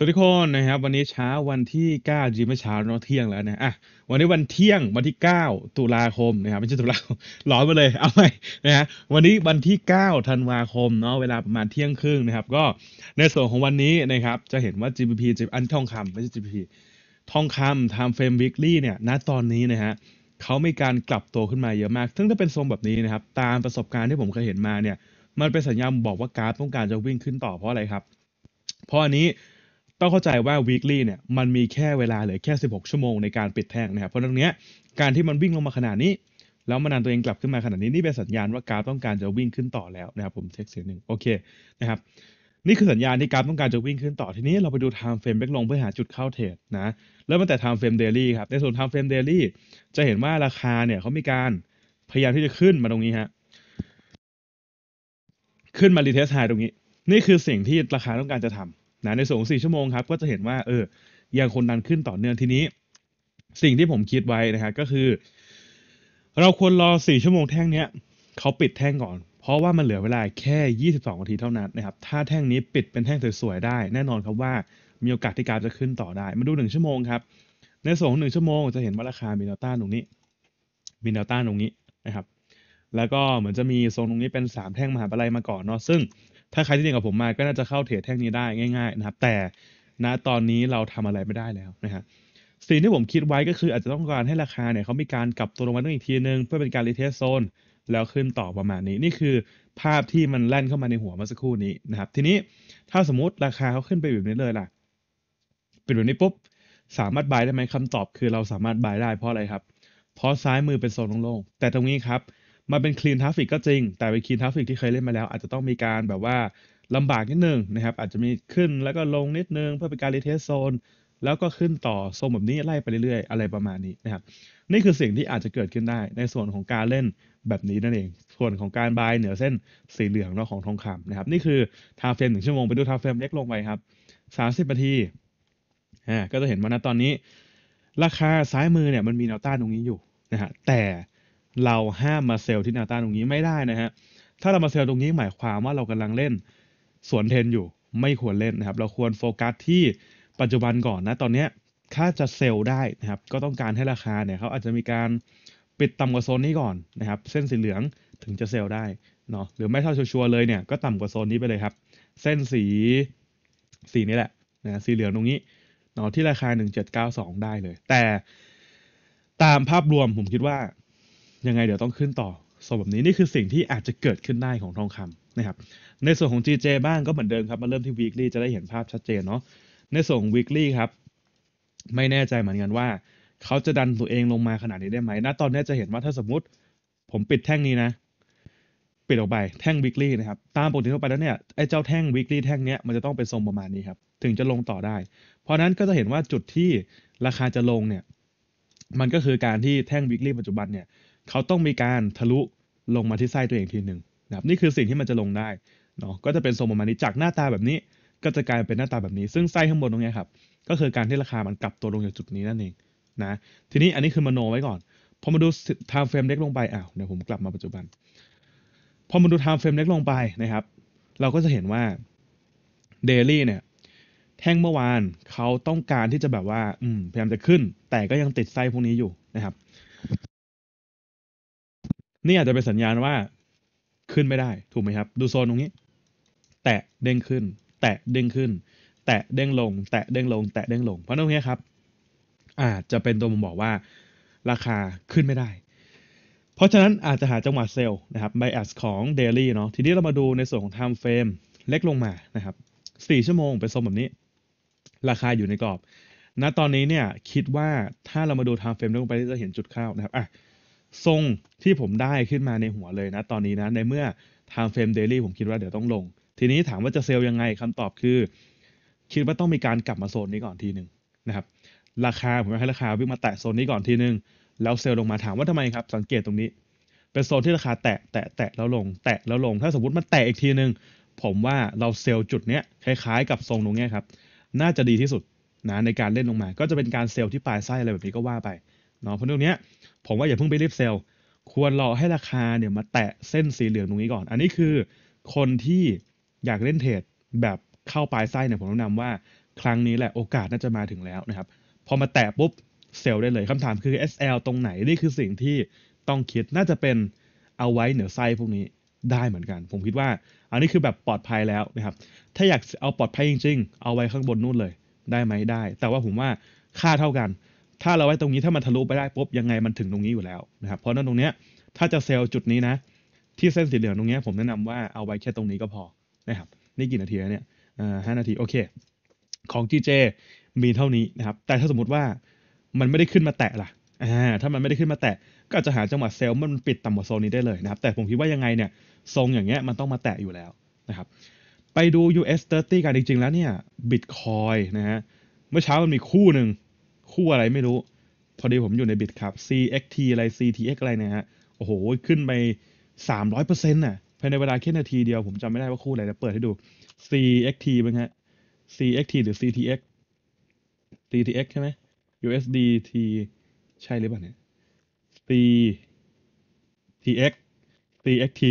สวัสดีทุกคนนะครับวันนี้เช้าวันที่9จีเมื่อเช้าเนาะเที่ยงแล้วนะอ่ะวันนี้วันเที่ยงวันที่ 9 ตุลาคมนะครับไม่ใช่ตุลาหลอนไปเลยเอาใหม่นะฮะวันนี้วันที่ 9 ธันวาคม เนาะเวลาประมาณเที่ยงครึ่งนะครับ ก็ในส่วนของวันนี้นะครับ จะเห็นว่า GBP อันทองคำไม่ใช่ GBP ทองคำ Time Frame Weekly เนี่ย ณตอนนี้นะฮะเขามีการกลับตัวขึ้นมาเยอะมากซึ่งถ้าเป็นทรงแบบนี้นะครับ ตามประสบการณ์ที่ผมเคยเห็นมาเนี่ย มันเป็นสัญญาณบอกว่ากราฟต้องการจะวิ่งขึ้นต่อเพราะอะไรครับเพราะอันนี้ต้องเข้าใจว่า weekly เนี่ย มันมีแค่เวลาเหลือแค่ 16 ชั่วโมงในการปิดแท่งนะครับเพราะตรงนี้การที่มันวิ่งลงมาขนาดนี้ แล้วมันนันตัวเองกลับขึ้นมาขนาดนี้ นี่เป็นสัญญาณว่ากราฟต้องการจะวิ่งขึ้นต่อแล้วนะครับผมเช็คเสียงหนึ่งโอเคนะครับนี่คือสัญญาณที่กราฟต้องการจะวิ่งขึ้นต่อทีนี้ เราไปดู time frame b ล c k ลงเพื่อหาจุดเข้าเทรดนะเริ่มตั้งแต่ time frame daily ครับในส่วน time frame daily จะเห็นว่าราคาเนี่ยเขามีการพยายามที่จะขึ้นมาตรงนี้ฮะขึ้นมา e ีเทสไฮตรงนี้นี่คือสิ่งที่ราคาต้องการจะทำนะในส่วนของ4 ชั่วโมงครับ ก็จะเห็นว่า เออ ยังคนดันขึ้นต่อเนื่องทีนี้ สิ่งที่ผมคิดไว้นะครับ ก็คือ เราควรรอ 4 ชั่วโมงแท่งเนี้ยเขาปิดแท่งก่อน เพราะว่ามันเหลือเวลาแค่ 22 นาทีเท่านั้นนะครับ ถ้าแท่งนี้ปิดเป็นแท่งสวยๆ ได้ แน่นอนครับว่ามีโอกาสที่กราฟจะขึ้นต่อได้ มาดู 1 ชั่วโมงครับ ในส่วนึ่ง1 ชั่วโมง จะเห็นว่าราคามีแนวต้านตรงนี้มีแนวต้านตรงนี้นะครับ แล้วก็ เหมือนจะมีโซนตรงนี้เป็น 3แท่งมหาปลายมาก่อนเนาะซึ่งถ้าใครที่เรียนกับผมมา ก็น่าจะเข้าเทรดแท่งนี้ได้ง่ายๆนะครับ แต่ณตอนนี้เราทำอะไรไม่ได้แล้วนะฮะสิ่งที่ผมคิดไว้ก็คืออาจจะต้องการให้ราคาเนี่ยเขามีการกลับตัวลงมาตัอีกทีนึงเพื่อเป็นการรีเทสโซน แล้วขึ้นต่อประมาณนี้ นี่คือภาพที่มันแล่นเข้ามาในหัวเมื่อสักครู่นี้นะครับ ทีนี้ถ้าสมมติราคาเขาขึ้นไปแบบนี้เลยล่ะเป็นแบบนี้ปุ๊บสามารถบายได้ไหมคำตอบคือเราสามารถบายได้เพราะอะไรครับเพราะซ้ายมือเป็นโซนโล่งๆแต่ตรงนี้ครับมันเป็นคลีนทราฟิกก็จริง แต่เป็นคลีนทราฟิกที่เคยเล่นมาแล้ว อาจจะต้องมีการแบบว่าลำบากนิดนึงนะครับ อาจจะมีขึ้นแล้วก็ลงนิดนึง เพื่อเป็นการรีเทสโซน แล้วก็ขึ้นต่อโซนแบบนี้ ไล่ไปเรื่อยๆ อะไรประมาณนี้นะครับนี่คือสิ่งที่อาจจะเกิดขึ้นได้ในส่วนของการเล่นแบบนี้นั่นเอง ส่วนของการบายเหนือเส้นสีเหลืองเนากของทองคำนะครับนี่คือทาเฟรมหนึ่งชั่วโมงไปดูทาเฟรมเล็กลงไปครับสามสิบนาทีอ่าก็จะเห็นว่าณตอนนี้ ราคาซ้ายมือเนี่ยมันมีแนวต้านตรงนี้อยู่นะฮะแต่เราห้ามมาเซลล์ที่หนาตาตรงนี้ไม่ได้นะฮะ ถ้าเรามาเซลล์ตรงนี้หมายความว่าเรากำลังเล่นสวนเทนอยู่ ไม่ควรเล่นนะครับ เราควรโฟกัสที่ปัจจุบันก่อนนะ ตอนนี้ถ้าจะเซลล์ได้นะครับ ก็ต้องการให้ราคาเนี่ยเขาอาจจะมีการปิดต่ำกว่าโซนนี้ก่อนนะครับ เส้นสีเหลืองถึงจะเซลล์ได้เนาะ หรือไม่เท่าชัวร์เลยเนี่ยก็ต่ำกว่าโซนนี้ไปเลยครับ เส้นสีสีนี้แหละนะสีเหลืองตรงนี้เนาะที่ราคา1792 ได้เลย แต่ตามภาพรวมผมคิดว่ายังไงเดี๋ยวต้องขึ้นต่อ ส่วนแบบนี้นี่คือสิ่งที่อาจจะเกิดขึ้นได้ของทองคำนะครับ ในส่วนของ GJ บ้างก็เหมือนเดิมครับมาเริ่มที่ weekly จะได้เห็นภาพชัดเจนเนาะ ในส่วนของ weekly ครับ ไม่แน่ใจเหมือนกันว่า เขาจะดันตัวเองลงมาขนาดนี้ได้ไหมนะตอนนี้จะเห็นว่าถ้าสมมติ ผมปิดแท่งนี้นะ ปิดออกไป แท่ง weekly นะครับ ตามปกติทั่วไปแล้วเนี่ย ไอ้เจ้าแท่ง weekly แท่งนี้มันจะต้องเป็นทรงประมาณนี้ครับ ถึงจะลงต่อได้ เพราะนั้นก็จะเห็นว่าจุดที่ราคาจะลงเนี่ย มันก็คือการที่แท่ง weekly ปัจจุบันเนี่ยเขาต้องมีการทะลุลงมาที่ไส้ตัวเองทีหนึ่งนะครับ นี่คือสิ่งที่มันจะลงได้เนาะก็จะเป็นทรงประมาณนี้จากหน้าตาแบบนี้ ก็จะกลายเป็นหน้าตาแบบนี้ ซึ่งไส้ข้างบนตรงนี้ครับก็คือการที่ราคามันกลับตัวลงจากจุดนี้นั่นเองนะทีนี้อันนี้คือมโน ไว้ก่อน พอมาดูไทม์เฟรมเล็กลงไปอ้าวเดี๋ยวผมกลับมาปัจจุบันพอมาดูไทม์เฟรมเล็กลงไปนะครับ เราก็จะเห็นว่าเดลี่เนี่ย แท่งเมื่อวานเขาต้องการที่จะแบบว่าพยายามจะขึ้น แต่ก็ยังติดไส้พวกนี้อยู่นะครับนี่อาจจะเป็นสัญญาณว่าขึ้นไม่ได้ ถูกไหมครับ ดูโซนตรงนี้ แตะเด้งขึ้น แตะเด้งขึ้น แตะเด้งลง แตะเด้งลงแตะเด้งลง เพราะตรงนี้ครับอาจจะเป็นตัวมันบอกว่า ราคาขึ้นไม่ได้ เพราะฉะนั้นอาจจะหาจังหวะเซลล์นะครับ bias ของ daily เนาะทีนี้เรามาดูในส่วนของ time frame เล็กลงมานะครับ4ชั่วโมงไป็มทรงแบบนี้ ราคาอยู่ในกรอบณนะตอนนี้เนี่ยคิดว่าถ้าเรามาดู time frame ลงไปจะเห็นจุดเข้านะครับอ่ะทรงที่ผมได้ขึ้นมาในหัวเลยนะ ตอนนี้นะในเมื่อ Time Frame Daily ผมคิดว่าเดี๋ยวต้องลง ทีนี้ถามว่าจะเซลล์ยังไงคำตอบคือ คิดว่าต้องมีการกลับมาโซนนี้ก่อนทีหนึ่งนะครับราคาผมให้ราคา วิ่งมาแตะโซนนี้ก่อนทีหนึ่งแล้วเซลล์ลงมาถามว่าทำไมครับ สังเกตตรงนี้ เป็นโซนที่ราคาแตะแตะแตะแล้วลง แตะแล้วลงถ้าสมมติมันแตะอีกทีหนึ่งผมว่าเราเซลล์จุดเนี้ยคล้าย ๆกับทรงตรงเนี้ยครับน่าจะดีที่สุดนะในการเล่นลงมา ก็จะเป็นการเซลล์ที่ปลายไส้อะไรแบบนี้ก็ว่าไปเนาะเพราะตรงนี้ ผมว่าอย่าเพิ่งไปรีบเซลล์ควรรอให้ราคาเนี่ยมาแตะเส้นสีเหลืองตรงนี้ก่อน อันนี้คือคนที่อยากเล่นเทรดแบบเข้าปลายไส้เนี่ยผมแนะนำว่า ครั้งนี้แหละโอกาสน่าจะมาถึงแล้วนะครับพอมาแตะ ปุ๊บเซลล์ได้เลยคำถามคือ SL ตรงไหน นี่คือสิ่งที่ต้องคิดน่าจะเป็นเอาไว้เหนือไส้พวกนี้ได้เหมือนกัน ผมคิดว่า อันนี้คือแบบปลอดภัยแล้วนะครับถ้าอยากเอาปลอดภัยจริงๆเอาไว้ข้างบนนู่นเลยได้ไหมได้ แต่ว่าผมว่าค่าเท่ากันถ้าเราไว้ตรงนี้ถ้ามันทะลุไปได้ปุ๊บยังไงมันถึงตรงนี้อยู่แล้วนะครับเพราะนั้นตรงเนี้ยถ้าจะเซลล์จุดนี้นะที่เส้นสีเหลืองตรงเนี้ยผมแนะนำว่าเอาไว้แค่ตรงนี้ก็พอ นะครับ นี่กี่นาทีแล้วเนี่ยห้านาทีโอเคของ GJ มีเท่านี้นะครับแต่ถ้าสมมติว่ามันไม่ได้ขึ้นมาแตะล่ะ่ถ้ามันไม่ได้ขึ้นมาแตะก็จะหาจังหวะเซลล์มันปิดต่ำกว่าโซนนี้ได้เลยนะครับ แต่ผมคิดว่ายังไงเนี่ยทรงอย่างเงี้ยมันต้องมาแตะอยู่แล้วนะครับไปดู US 30กันจริงๆ แล้วเนี่ยบิตคอยนะฮะเมื่อเช้ามันมีคู่หนึ่งคู่อะไรไม่รู้ พอดีผมอยู่ในบิตครับ CXT อะไร CTX อะไรเนี่ยฮะโอ้โห ขึ้นไป 300%น่ะภายในเวลาแค่นาทีเดียวผมจำไม่ได้ว่าคู่อะไรแต่เปิดให้ดู CXT บ้างฮะ CXT หรือ CTX CTX ใช่ไหม USDT ใช่หรือเปล่าเนี่ย CTX CXT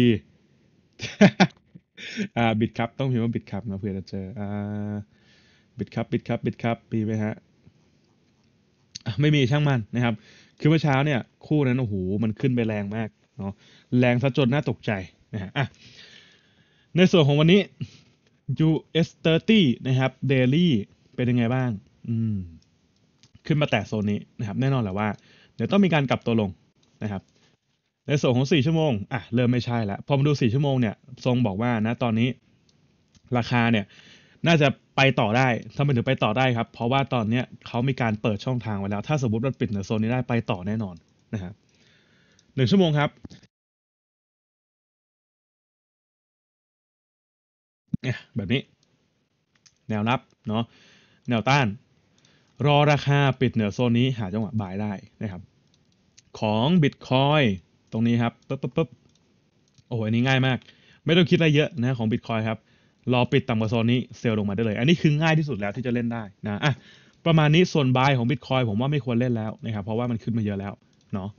อ่าบิตครับต้องพิมพ์ว่าบิตครับนะเพื่อจะเจออ่าบิตครับบิตครับบิตครับมีไหมฮะไม่มีช่างมันนะครับ คือเมื่อเช้าเนี่ย คู่นั้นโอ้โหมันขึ้นไปแรงมากเนาะแรงซะจนน่าตกใจนะฮะอ่ะในส่วนของวันนี้ US 30นะครับ daily เป็นยังไงบ้าง อืมขึ้นมาแตะโซนนี้นะครับ แน่นอนแหละว่า เดี๋ยวต้องมีการกลับตัวลงนะครับ ในส่วนของ 4 ชั่วโมงอ่ะเริ่มไม่ใช่แล้ว พอมาดู 4 ชั่วโมงเนี่ยทรงบอกว่านะตอนนี้ราคาเนี่ย น่าจะไปต่อได้ทำไมถึงไปต่อได้ครับ เพราะว่าตอนเนี้ยเขามีการเปิดช่องทางไว้แล้ว ถ้าสมมติเราปิดเหนือโซนนี้ได้ไปต่อแน่นอนนะฮะหนึ่งชั่วโมงครับเนี่ยแบบนี้ แนวรับเนาะ แนวต้าน รอราคาปิดเหนือโซนนี้หาจังหวะบายได้นะครับ ของบิตคอยตรงนี้ครับปุ๊บปุ๊บปุ๊บโอ้โหอันนี้ง่ายมาก ไม่ต้องคิดอะไรเยอะนะของบิตคอยครับรอปิดต่ำกว่าโซนนี้เซลล์ลงมาได้เลย อันนี้คือง่ายที่สุดแล้วที่จะเล่นได้นะอ่ะประมาณนี้ส่วนบายของบิตคอยผมว่าไม่ควรเล่นแล้วนะครับ เพราะว่ามันขึ้นมาเยอะแล้ว เนาะ